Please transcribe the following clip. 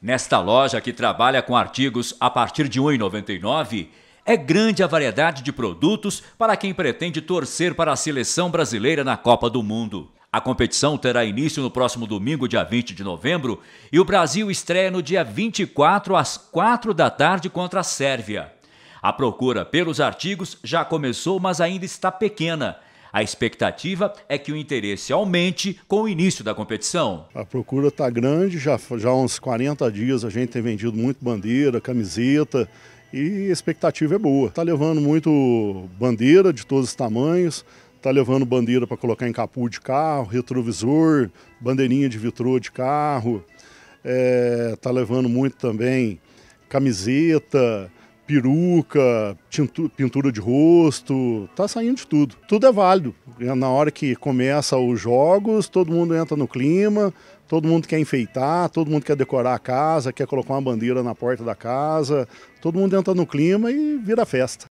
Nesta loja que trabalha com artigos a partir de R$ 1,99, é grande a variedade de produtos para quem pretende torcer para a seleção brasileira na Copa do Mundo. A competição terá início no próximo domingo, dia 20 de novembro, e o Brasil estreia no dia 24 às 4 da tarde contra a Sérvia. A procura pelos artigos já começou, mas ainda está pequena a expectativa é que o interesse aumente com o início da competição. A procura está grande, já, já há uns 40 dias a gente tem vendido muito bandeira, camiseta e a expectativa é boa. Está levando muito bandeira de todos os tamanhos, está levando bandeira para colocar em capu de carro, retrovisor, bandeirinha de vitrô de carro, está eh, é, levando muito também camiseta, peruca, tintu, pintura de rosto, tá saindo de tudo. Tudo é válido. É, na hora que começa os jogos, todo mundo entra no clima, todo mundo quer enfeitar, todo mundo quer decorar a casa, quer colocar uma bandeira na porta da casa, todo mundo entra no clima e vira festa.